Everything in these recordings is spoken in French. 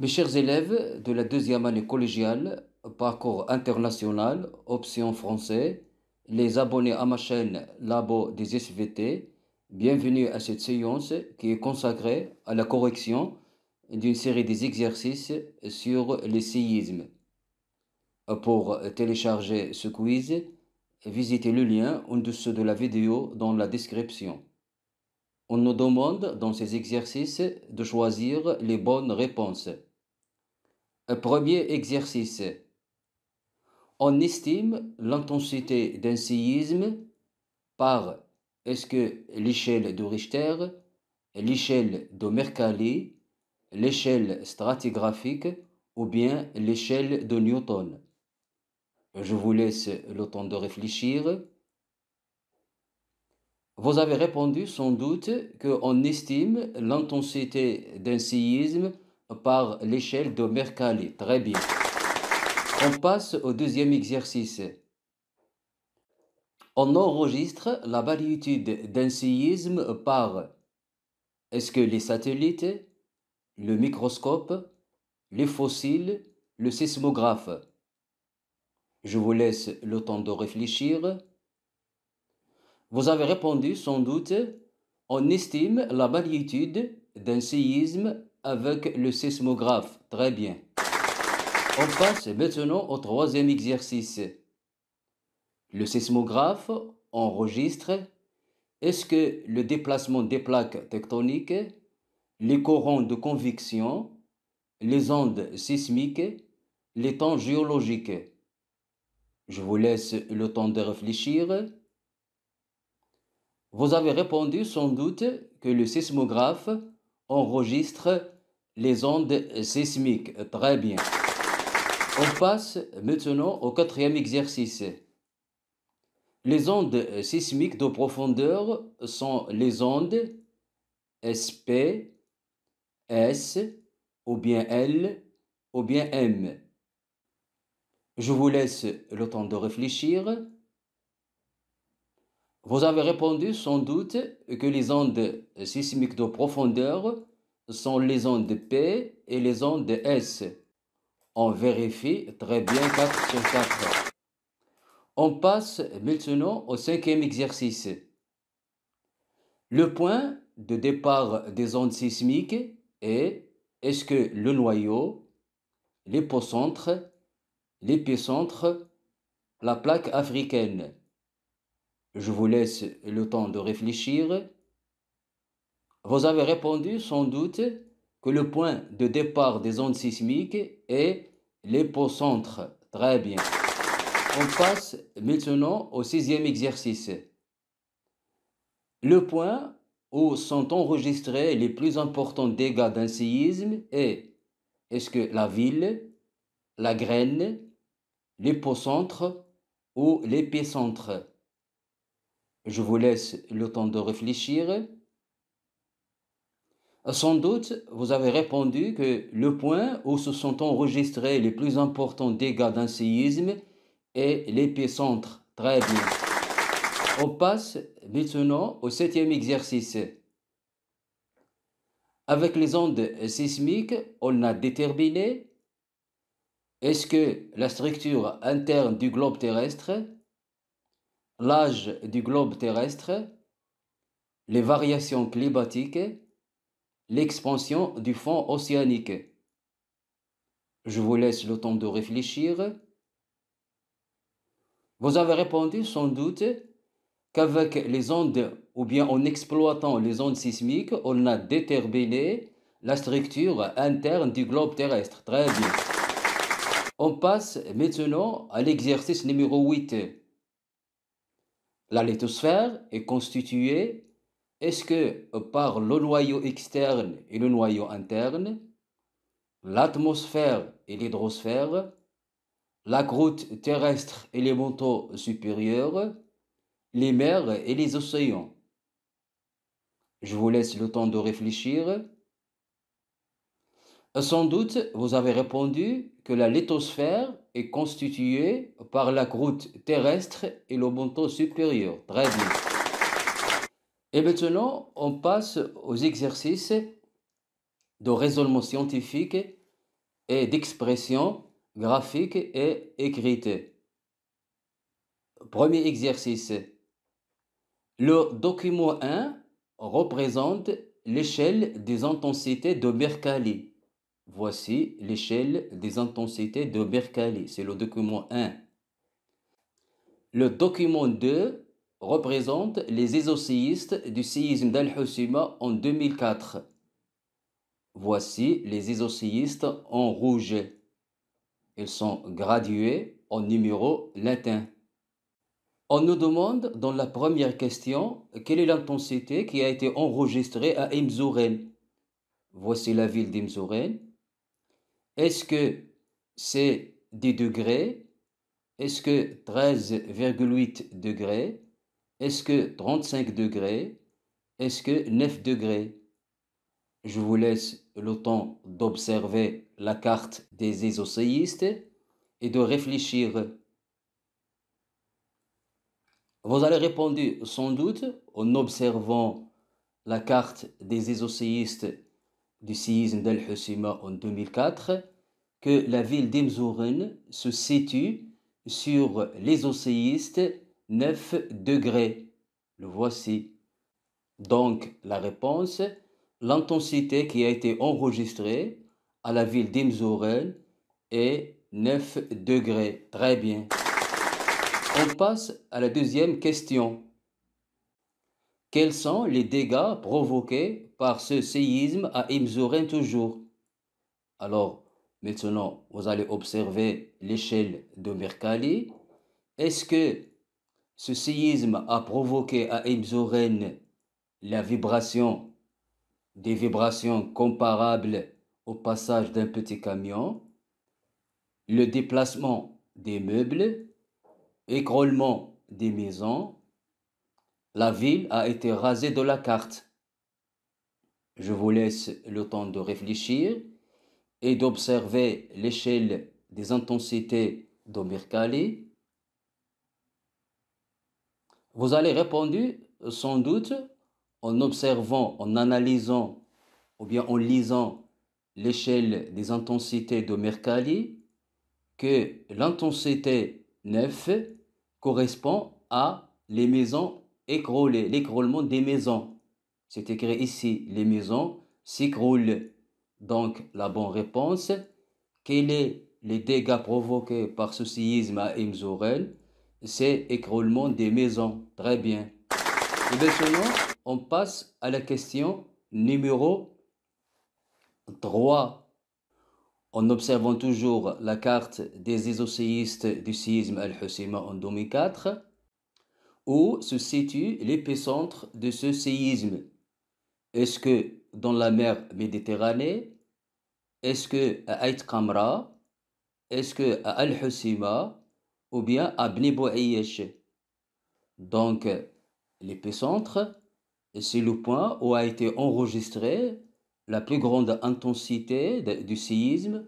Mes chers élèves de la deuxième année collégiale, parcours international, option français, les abonnés à ma chaîne Labo des SVT, bienvenue à cette séance qui est consacrée à la correction d'une série des exercices sur les séismes. Pour télécharger ce quiz, visitez le lien en dessous de la vidéo dans la description. On nous demande dans ces exercices de choisir les bonnes réponses. Premier exercice. On estime l'intensité d'un séisme par est-ce que l'échelle de Richter, l'échelle de Mercalli, l'échelle stratigraphique ou bien l'échelle de Newton. Je vous laisse le temps de réfléchir. Vous avez répondu sans doute qu'on estime l'intensité d'un séisme par l'échelle de Mercalli. Très bien. On passe au deuxième exercice. On enregistre la magnitude d'un séisme par est-ce que les satellites, le microscope, les fossiles, le sismographe. Je vous laisse le temps de réfléchir. Vous avez répondu sans doute, on estime la magnitude d'un séisme avec le sismographe. Très bien. On passe maintenant au troisième exercice. Le sismographe enregistre est-ce que le déplacement des plaques tectoniques, les courants de convection, les ondes sismiques, les temps géologiques. Je vous laisse le temps de réfléchir. Vous avez répondu sans doute que le sismographe enregistre les ondes sismiques. Très bien. On passe maintenant au quatrième exercice. Les ondes sismiques de profondeur sont les ondes SP, S, ou bien L, ou bien M. Je vous laisse le temps de réfléchir. Vous avez répondu sans doute que les ondes sismiques de profondeur sont les ondes P et les ondes S. On vérifie très bien 4 sur 4. On passe maintenant au cinquième exercice. Le point de départ des ondes sismiques est est-ce que le noyau, l'épocentre, l'épicentre, la plaque africaine je vous laisse le temps de réfléchir. Vous avez répondu sans doute que le point de départ des ondes sismiques est l'épocentre. Très bien. On passe maintenant au sixième exercice. Le point où sont enregistrés les plus importants dégâts d'un séisme est est-ce que la ville, la graine, l'épocentre ou l'épicentre je vous laisse le temps de réfléchir. Sans doute, vous avez répondu que le point où se sont enregistrés les plus importants dégâts d'un séisme est l'épicentre. Très bien. On passe maintenant au septième exercice. Avec les ondes sismiques, on a déterminé est-ce que la structure interne du globe terrestre l'âge du globe terrestre, les variations climatiques, l'expansion du fond océanique. Je vous laisse le temps de réfléchir. Vous avez répondu sans doute qu'avec les ondes, ou bien en exploitant les ondes sismiques, on a déterminé la structure interne du globe terrestre. Très bien. On passe maintenant à l'exercice numéro 8. La lithosphère est constituée est-ce que par le noyau externe et le noyau interne, l'atmosphère et l'hydrosphère, la croûte terrestre et les manteaux supérieurs, les mers et les océans. Je vous laisse le temps de réfléchir. Sans doute, vous avez répondu que la lithosphère est constitué par la croûte terrestre et le manteau supérieur. Très bien. Et maintenant, on passe aux exercices de raisonnement scientifique et d'expression graphique et écrite. Premier exercice. Le document 1 représente l'échelle des intensités de Mercalli. Voici l'échelle des intensités de Berkali, C'est le document 1. Le document 2 représente les isoséistes du séisme d'Al-Husima en 2004. Voici les isoséistes en rouge. Ils sont gradués en numéro latin. On nous demande dans la première question quelle est l'intensité qui a été enregistrée à Imzouren. Voici la ville d'Imzouren est-ce que c'est des degrés Est-ce que 13,8 degrés Est-ce que 35 degrés Est-ce que 9 degrés Je vous laisse le temps d'observer la carte des isocéistes et de réfléchir. Vous allez répondre sans doute en observant la carte des isocéistes, du séisme d'El Husima en 2004 que la ville d'Imzouren se situe sur les océistes 9 degrés. Le voici. Donc la réponse, l'intensité qui a été enregistrée à la ville d'Imzouren est 9 degrés. Très bien. On passe à la deuxième question. Quels sont les dégâts provoqués par ce séisme à Imzorène toujours Alors, maintenant, vous allez observer l'échelle de Mercalli. Est-ce que ce séisme a provoqué à Imzorène la vibration, des vibrations comparables au passage d'un petit camion, le déplacement des meubles, écroulement des maisons, la ville a été rasée de la carte. Je vous laisse le temps de réfléchir et d'observer l'échelle des intensités d'Omerkali. Vous allez répondre sans doute en observant, en analysant ou bien en lisant l'échelle des intensités de Mercalli que l'intensité 9 correspond à les maisons écrouler, l'écroulement des maisons. C'est écrit ici, les maisons s'écroulent. Donc, la bonne réponse, quel est les dégâts provoqués par ce séisme à Imzorel C'est écroulement des maisons. Très bien. Et maintenant, on passe à la question numéro 3. En observant toujours la carte des isocéistes du séisme Al-Husseima en 2004, où se situe l'épicentre de ce séisme Est-ce que dans la mer Méditerranée Est-ce que à Ait Kamra Est-ce que à Al Husima Ou bien à Bnei Donc, l'épicentre, c'est le point où a été enregistrée la plus grande intensité du séisme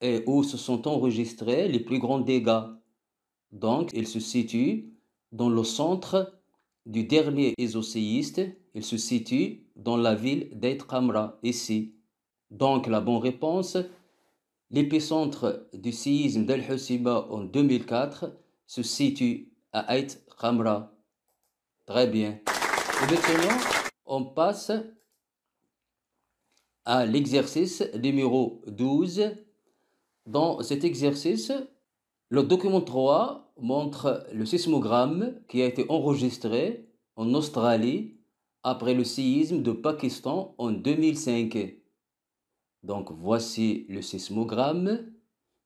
et où se sont enregistrés les plus grands dégâts. Donc, il se situe dans le centre du dernier ésocéiste, il se situe dans la ville d'Ait Khamra, ici. Donc la bonne réponse, l'épicentre du séisme d'El-Husiba en 2004 se situe à Ait Khamra. Très bien. Et maintenant, on passe à l'exercice numéro 12. Dans cet exercice, le document 3 montre le sismogramme qui a été enregistré en Australie après le séisme de Pakistan en 2005. Donc voici le sismogramme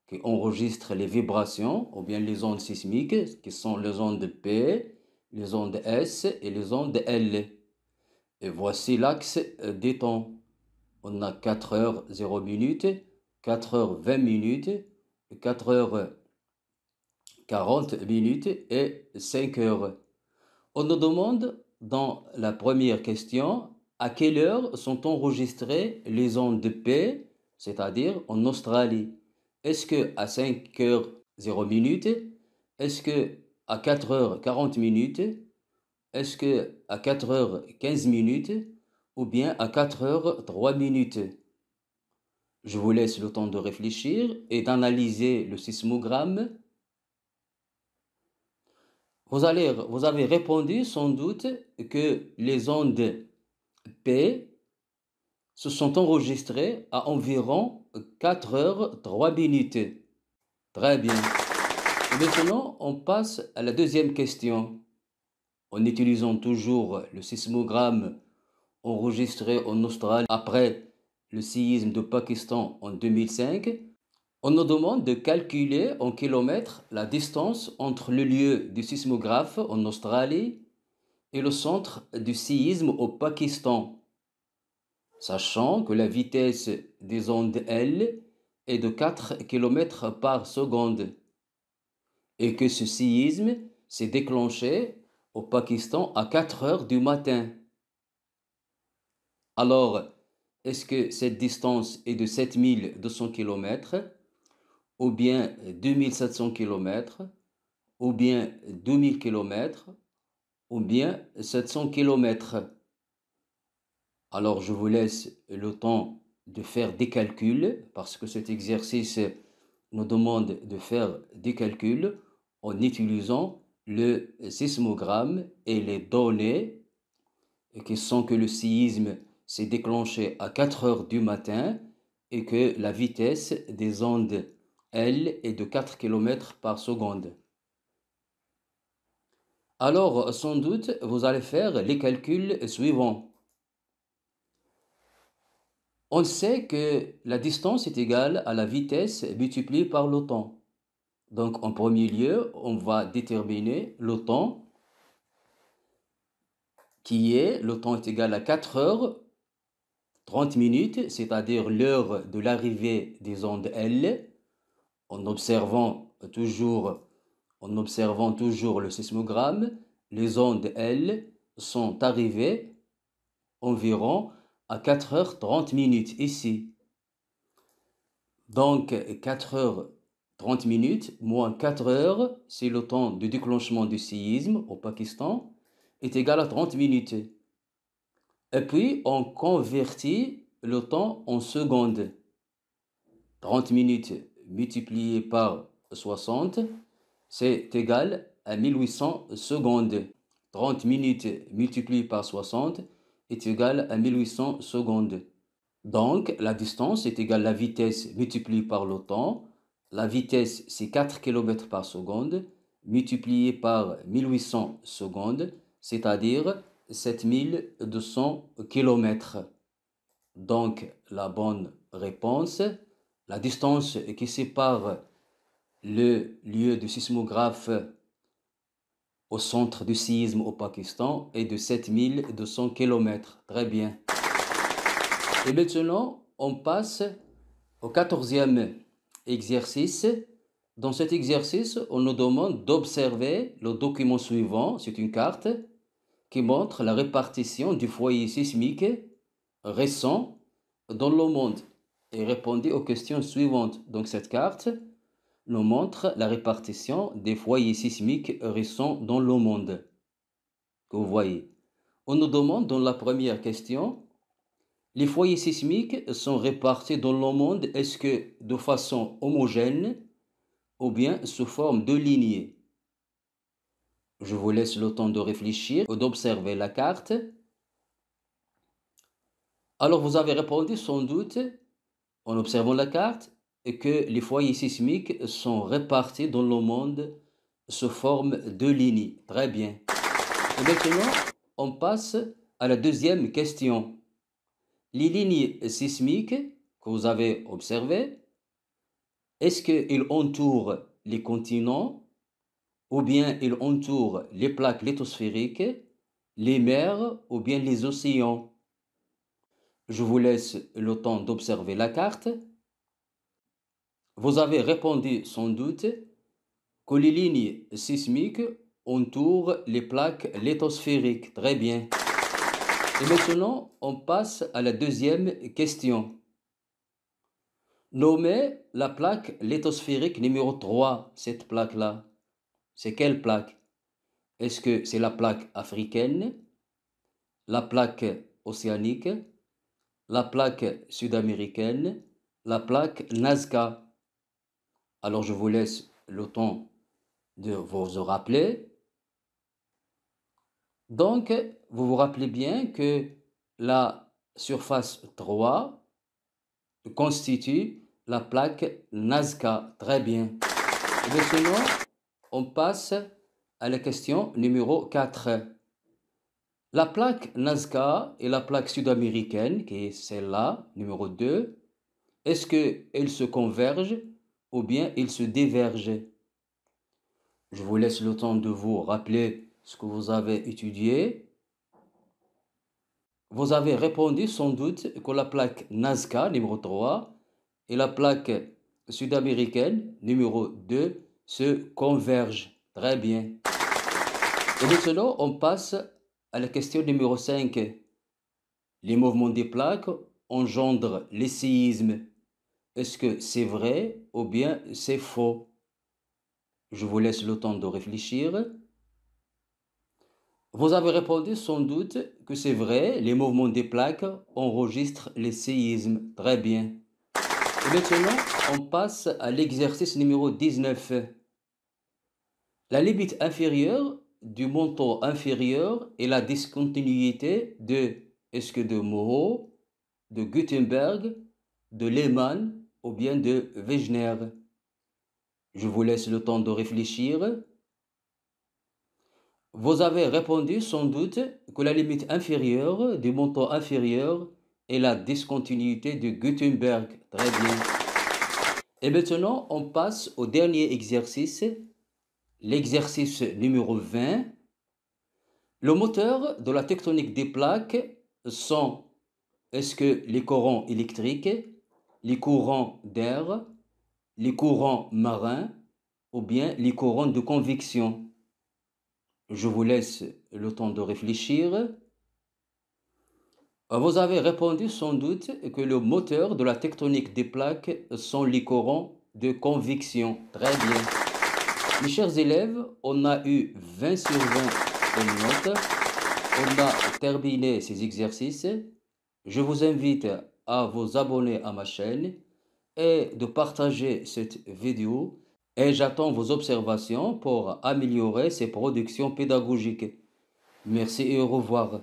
qui enregistre les vibrations ou bien les ondes sismiques qui sont les ondes P, les ondes S et les ondes L. Et voici l'axe des temps. On a 4h0 minutes, 4h20 minutes, 4h 40 minutes et 5 heures. On nous demande dans la première question à quelle heure sont enregistrées les ondes de paix, c'est-à-dire en Australie. Est-ce que à 5 heures, 0 minutes Est-ce que à 4 heures, 40 minutes Est-ce que à 4 heures, 15 minutes ou bien à 4 heures, 3 minutes Je vous laisse le temps de réfléchir et d'analyser le sismogramme vous, avez répondu sans doute que les ondes P se sont enregistrées à environ 4 heures 3 minutes. Très bien. maintenant, on passe à la deuxième question. En utilisant toujours le sismogramme enregistré en Australie après le séisme de Pakistan en 2005, on nous demande de calculer en kilomètres la distance entre le lieu du sismographe en Australie et le centre du séisme au Pakistan, sachant que la vitesse des ondes L est de 4 km par seconde et que ce séisme s'est déclenché au Pakistan à 4 heures du matin. Alors, est-ce que cette distance est de 7200 km ou bien 2700 km, ou bien 2000 km, ou bien 700 km. Alors je vous laisse le temps de faire des calculs, parce que cet exercice nous demande de faire des calculs en utilisant le sismogramme et les données qui sont que le séisme s'est déclenché à 4 heures du matin et que la vitesse des ondes L est de 4 km par seconde. Alors, sans doute, vous allez faire les calculs suivants. On sait que la distance est égale à la vitesse multipliée par le temps. Donc, en premier lieu, on va déterminer le temps qui est, le temps est égal à 4 heures 30 minutes, c'est-à-dire l'heure de l'arrivée des ondes L, en observant toujours, en observant toujours le sismogramme, les ondes, elles, sont arrivées environ à 4h30 minutes ici. Donc 4h30 minutes moins 4h, c'est le temps de déclenchement du séisme au Pakistan, est égal à 30 minutes. Et puis on convertit le temps en secondes. 30 minutes multiplié par 60, c'est égal à 1800 secondes. 30 minutes multiplié par 60 est égal à 1800 secondes. Donc, la distance est égale à la vitesse multipliée par le temps. La vitesse, c'est 4 km par seconde, multiplié par 1800 secondes, c'est-à-dire 7200 km. Donc, la bonne réponse la distance qui sépare le lieu du sismographe au centre du séisme au Pakistan est de 7200 km. Très bien. Et maintenant, on passe au quatorzième exercice. Dans cet exercice, on nous demande d'observer le document suivant. C'est une carte qui montre la répartition du foyer sismique récent dans le monde et répondez aux questions suivantes. Donc cette carte nous montre la répartition des foyers sismiques récents dans le monde. Que vous voyez. On nous demande dans la première question, les foyers sismiques sont répartis dans le monde, est-ce que de façon homogène ou bien sous forme de lignée Je vous laisse le temps de réfléchir ou d'observer la carte. Alors vous avez répondu sans doute en observant la carte que les foyers sismiques sont répartis dans le monde sous forme de lignes. Très bien. Et maintenant, on passe à la deuxième question. Les lignes sismiques que vous avez observées, est-ce qu'elles entourent les continents ou bien elles entourent les plaques lithosphériques, les mers ou bien les océans je vous laisse le temps d'observer la carte. Vous avez répondu sans doute que les lignes sismiques entourent les plaques lithosphériques. Très bien. Et maintenant, on passe à la deuxième question. Nommez la plaque lithosphérique numéro 3, cette plaque-là. C'est quelle plaque Est-ce que c'est la plaque africaine, la plaque océanique, la plaque sud-américaine, la plaque Nazca. Alors je vous laisse le temps de vous rappeler. Donc, vous vous rappelez bien que la surface 3 constitue la plaque Nazca. Très bien. Et maintenant, on passe à la question numéro 4. La plaque Nazca et la plaque sud-américaine, qui est celle-là, numéro 2, est-ce qu'elles se convergent ou bien elles se divergent Je vous laisse le temps de vous rappeler ce que vous avez étudié. Vous avez répondu sans doute que la plaque Nazca, numéro 3, et la plaque sud-américaine, numéro 2, se convergent. Très bien. Et maintenant, on passe à la question numéro 5. Les mouvements des plaques engendrent les séismes. Est-ce que c'est vrai ou bien c'est faux Je vous laisse le temps de réfléchir. Vous avez répondu sans doute que c'est vrai, les mouvements des plaques enregistrent les séismes. Très bien. Et maintenant, on passe à l'exercice numéro 19. La limite inférieure du montant inférieur et la discontinuité de est-ce que de Moreau, de Gutenberg, de Lehmann ou bien de Wegener. Je vous laisse le temps de réfléchir. Vous avez répondu sans doute que la limite inférieure du montant inférieur est la discontinuité de Gutenberg. Très bien. Et maintenant, on passe au dernier exercice l'exercice numéro 20, le moteur de la tectonique des plaques sont est-ce que les courants électriques, les courants d'air, les courants marins ou bien les courants de conviction Je vous laisse le temps de réfléchir. Vous avez répondu sans doute que le moteur de la tectonique des plaques sont les courants de conviction. Très bien. Mes chers élèves, on a eu 20 sur 20 de notes. On a terminé ces exercices. Je vous invite à vous abonner à ma chaîne et de partager cette vidéo. Et j'attends vos observations pour améliorer ces productions pédagogiques. Merci et au revoir.